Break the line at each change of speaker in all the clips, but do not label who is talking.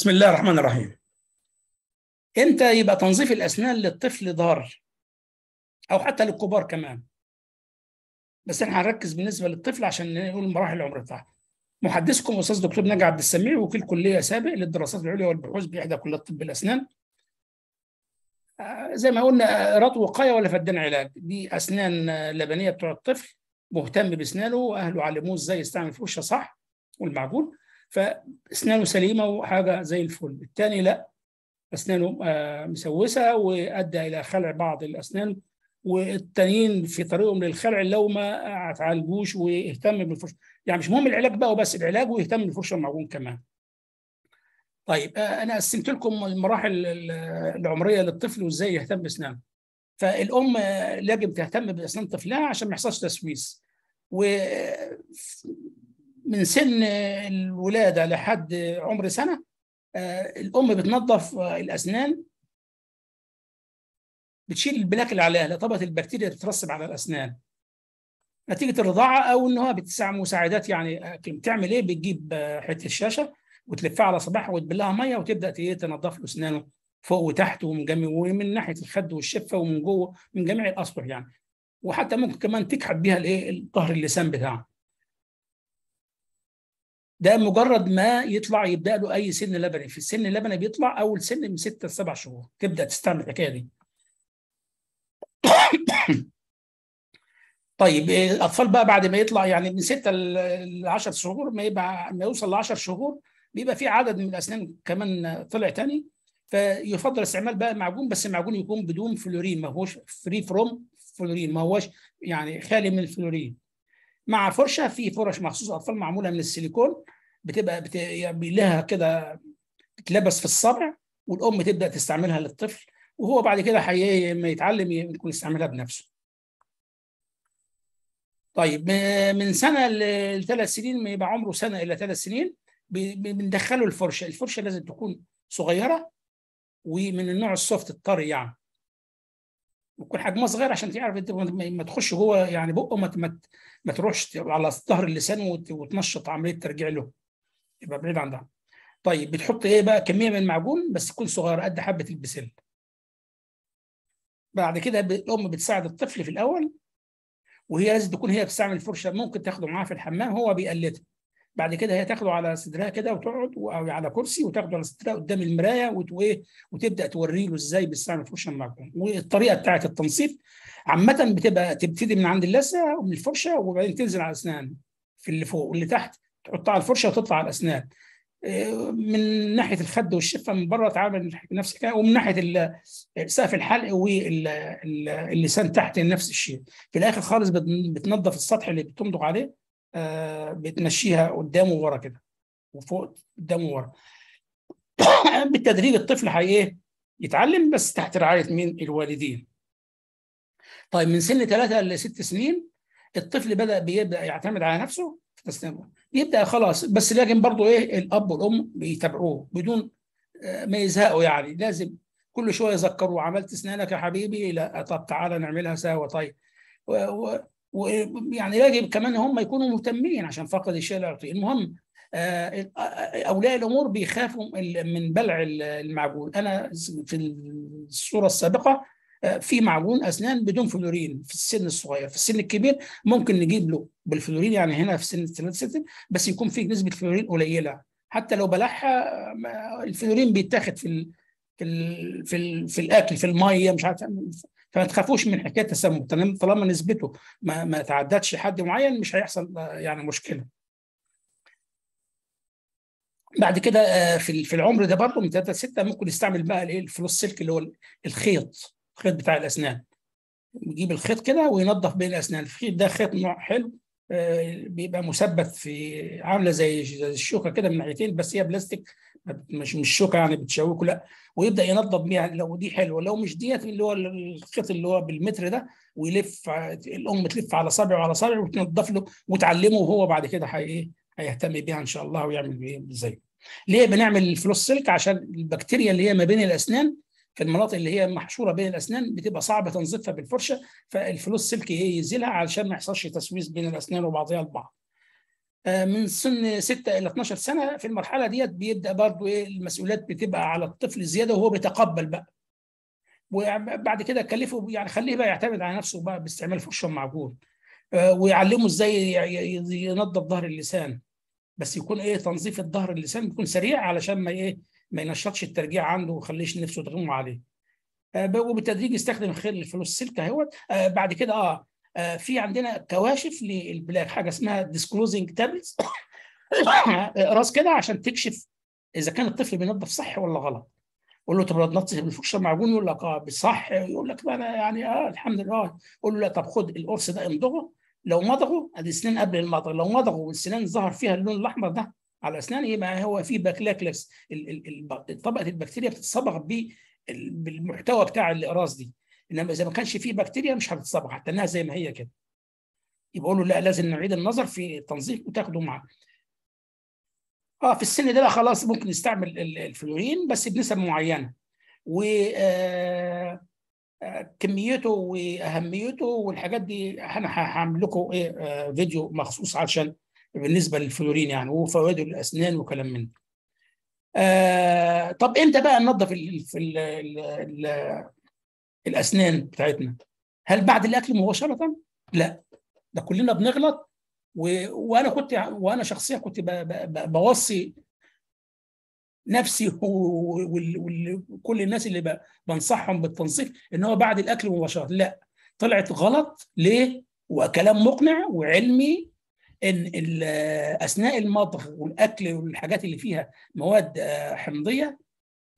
بسم الله الرحمن الرحيم امتى يبقى تنظيف الاسنان للطفل ضار او حتى للكبار كمان بس احنا هنركز بالنسبه للطفل عشان نقول مراحل العمر بتاعها محدثكم استاذ دكتور ناجي عبد السميع وكيل كليه سابق للدراسات العليا والبحوث باحدى كليات طب الاسنان آه، زي ما قلنا آه، رط وقايه ولا فدان علاج دي اسنان آه، لبنيه بتوع الطفل مهتم باسنانه واهله علموه ازاي يستعمل الفرشه صح والمعجون فاسنانه سليمه وحاجه زي الفل الثاني لا اسنانه آه، مسوسه وادى الى خلع بعض الاسنان والتانيين في طريقهم للخلع لو ما اتعالجوش واهتم بالفرشه يعني مش مهم العلاج بقى وبس العلاج ويهتم بالفرشه المعجون كمان طيب آه، انا قسمت لكم المراحل العمريه للطفل وازاي يهتم باسنانه فالام آه، لازم تهتم باسنان طفلها عشان ما يحصلش تسويس و من سن الولادة لحد عمر سنة آه، الأم بتنظف الأسنان بتشيل البلاك اللي عليها لطبقة البكتيريا بتترسب على الأسنان نتيجة الرضاعة أو إن هو مساعدات يعني بتعمل إيه بتجيب آه، حتة الشاشة وتلفها على صباحها وتبلها مية وتبدأ إيه؟ تنظف له أسنانه فوق وتحت ومن جميع ومن ناحية الخد والشفة ومن جوه من جميع الأسطح يعني وحتى ممكن كمان تكحب بيها الإيه ظهر اللسان بتاعه ده مجرد ما يطلع يبدا له اي سن لبني في السن اللبني بيطلع اول سن من 6 ل 7 شهور تبدا تستعمل الحكايه دي طيب الاطفال بقى بعد ما يطلع يعني من 6 ل 10 شهور ما يبقى ما يوصل ل 10 شهور بيبقى في عدد من الاسنان كمان طلع تاني فيفضل استعمال بقى معجون بس معجون يكون بدون فلورين ما هوش فري فروم فلورين ما هوش يعني خالي من الفلورين مع فرشه في فرش مخصوص اطفال معموله من السيليكون بتبقى بت... يعني لها كده بتلبس في الصبع والام تبدا تستعملها للطفل وهو بعد كده حي... لما يتعلم يكون يستعملها بنفسه. طيب من سنه لثلاث سنين ما يبقى عمره سنه الى ثلاث سنين بندخله الفرشه، الفرشه لازم تكون صغيره ومن النوع السوفت الطري يعني وكل حجمها صغير عشان تعرف انت ما تخش جوه يعني بقه ما ما تروحش على ظهر اللسان وتنشط عمليه ترجيع له يبقى بعيد عن ده طيب بتحط ايه بقى كميه من المعجون بس تكون صغيره قد حبه البسل بعد كده الام بتساعد الطفل في الاول وهي لازم تكون هي بتستعمل الفرشه ممكن تاخده معاها في الحمام هو بيقلدها بعد كده هي تاخده على صدرها كده وتقعد او على كرسي وتاخده على صدرها قدام المرايه وتبدا توري له ازاي بالسعر الفرشه المعجون والطريقه بتاعه التنصيف عامه بتبقى تبتدي من عند اللثه ومن الفرشه وبعدين تنزل على الاسنان في اللي فوق واللي تحت تحطها على الفرشه وتطلع على الاسنان آه، من ناحيه الخد والشفه من بره تعامل نفس الحكايه ومن ناحيه سقف الحلق واللسان تحت نفس الشيء في الاخر خالص بتنظف السطح اللي بتمضغ عليه آه، بتمشيها قدام وورا كده وفوق قدام وورا بالتدريج الطفل هي إيه؟ يتعلم بس تحت رعايه مين الوالدين طيب من سن ثلاثة لست سنين الطفل بدا بيبدا يعتمد على نفسه في تسليمه يبدا خلاص بس لكن برضه ايه الاب والام بيتابعوه بدون آه، ما يزهقوا يعني لازم كل شويه يذكروا عملت اسنانك يا حبيبي لا طب تعالى نعملها سوا طيب ويعني يجب كمان هم يكونوا مهتمين عشان فقد الشيء العرقي المهم آه، آه، اولياء الامور بيخافوا من بلع المعجون انا في الصوره السابقه آه، في معجون اسنان بدون فلورين في السن الصغير في السن الكبير ممكن نجيب له بالفلورين يعني هنا في سن 63 بس يكون في نسبه فلورين قليله حتى لو بلعها الفلورين بيتاخد في الـ في الـ في, الـ في الاكل في الميه مش عارف فما تخافوش من حكايه التسمم طالما طالما نسبته ما, ما تعدتش حد معين مش هيحصل آه، يعني مشكله بعد كده آه، في في العمر ده برضه من 3 ل 6 ممكن يستعمل بقى الايه الفلوس سلك اللي هو الخيط الخيط بتاع الاسنان يجيب الخيط كده وينظف بين الاسنان الخيط ده خيط نوع حلو آه، بيبقى مثبت في عامله زي الشوكه كده من ناحيتين بس هي بلاستيك مش مش شوكه يعني بتشوكه لا ويبدا ينضب بيها لو دي حلوه لو مش ديت اللي هو الخيط اللي هو بالمتر ده ويلف الام تلف على صابع وعلى صابع وتنضف له وتعلمه وهو بعد كده ايه هيهتم بيها ان شاء الله ويعمل زيه. ليه بنعمل الفلوس سلك عشان البكتيريا اللي هي ما بين الاسنان في المناطق اللي هي محشوره بين الاسنان بتبقى صعب تنظيفها بالفرشه فالفلوس سلك ايه يزيلها علشان ما يحصلش تسويس بين الاسنان وبعضها البعض. آه، من سن 6 الى 12 سنه في المرحله ديت بيبدا برضه ايه المسؤوليات بتبقى على الطفل زياده وهو بيتقبل بقى وبعد كده كلفه يعني خليه بقى يعتمد على نفسه بقى باستعمال فرشه معجون آه، ويعلمه ازاي ينظف ظهر اللسان بس يكون ايه تنظيف الظهر اللسان بيكون سريع علشان ما ايه ما ينشطش الترجيع عنده ويخليش نفسه تغم عليه آه، وبالتدريج يستخدم خير الفلوس السلك اهوت بعد كده اه آه، في عندنا كواشف للبلاك حاجه اسمها ديسكلوزنج تابلز راس كده عشان تكشف اذا كان الطفل بينظف صح ولا غلط قول له طب نظف الفرشه معجون يقول لك اه صح يقول لك بقى يعني اه الحمد لله قول له لا طب خد القرص ده امضغه لو مضغه ادي سنين قبل المضغ لو مضغه والسنان ظهر فيها اللون الاحمر ده على اسنان يبقى هو في باكلاكلس طبقه البكتيريا بتتصبغ بالمحتوى بتاع الاقراص دي انما اذا ما كانش فيه بكتيريا مش هتتصبغ انها زي ما هي كده يبقى اقول له لا لازم نعيد النظر في التنظيف وتاخده معاه اه في السن ده خلاص ممكن نستعمل الفلورين بس بنسب معينه و آه، آه، كميته واهميته والحاجات دي انا هعمل لكم ايه آه، فيديو مخصوص عشان بالنسبه للفلورين يعني وفوائده للاسنان وكلام من ده. آه طب امتى بقى ننظف الاسنان بتاعتنا هل بعد الاكل مباشره لا ده كلنا بنغلط و... وانا كنت وانا شخصيا كنت ب... ب... بوصي نفسي وكل و... و... الناس اللي ب... بنصحهم بالتنصيف ان هو بعد الاكل مباشره لا طلعت غلط ليه وكلام مقنع وعلمي ان اثناء المضغ والاكل والحاجات اللي فيها مواد آه، حمضيه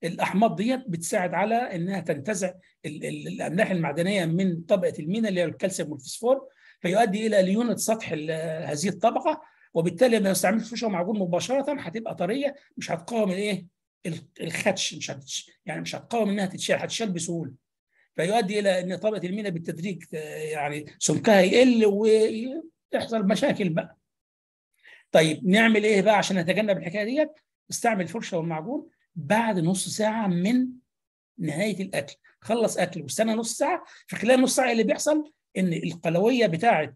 الاحماض ديت بتساعد على انها تنتزع الاملاح المعدنيه من طبقه المينا اللي هي الكالسيوم والفسفور فيؤدي الى ليونه سطح هذه الطبقه وبالتالي لما يستعمل فيها معجون مباشره هتبقى طريه مش هتقاوم الايه الخدش مش هتش يعني مش هتقاوم انها تتشال هتشال بسهوله فيؤدي الى ان طبقه المينا بالتدريج يعني سمكها يقل ويحصل مشاكل بقى طيب نعمل ايه بقى عشان نتجنب الحكايه ديت استعمل فرشه والمعجون بعد نص ساعه من نهايه الاكل خلص اكل واستنى نص ساعه في خلال نص ساعه اللي بيحصل ان القلويه بتاعه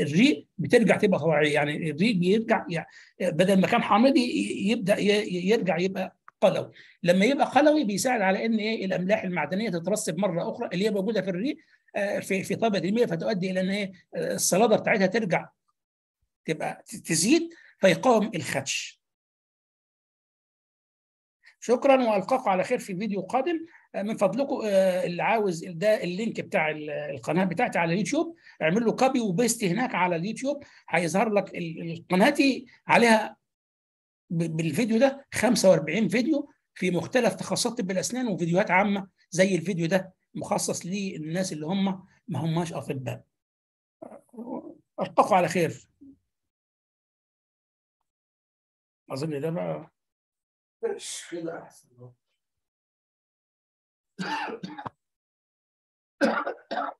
الريق بترجع تبقى طبيعيه يعني الريق بيرجع يعني بدل ما كان حامضي يبدا يرجع يبقى قلوي لما يبقى قلوي بيساعد على ان ايه الاملاح المعدنيه تترسب مره اخرى اللي هي موجوده في الريق آه، في في طبقه المياه فتؤدي الى ان ايه آه، الصلابه بتاعتها ترجع تبقى تزيد فيقاوم الخدش شكرا والقاكم على خير في فيديو قادم آه، من فضلكم آه، اللي عاوز ده اللينك بتاع القناه بتاعتي على اليوتيوب اعمل له كوبي وبيست هناك على اليوتيوب هيظهر لك قناتي عليها بالفيديو ده 45 فيديو في مختلف تخصصات طب الاسنان وفيديوهات عامه زي الفيديو ده مخصص للناس اللي هم ما هماش اطباء القاكم على خير اظن ده بقى Que graça, não.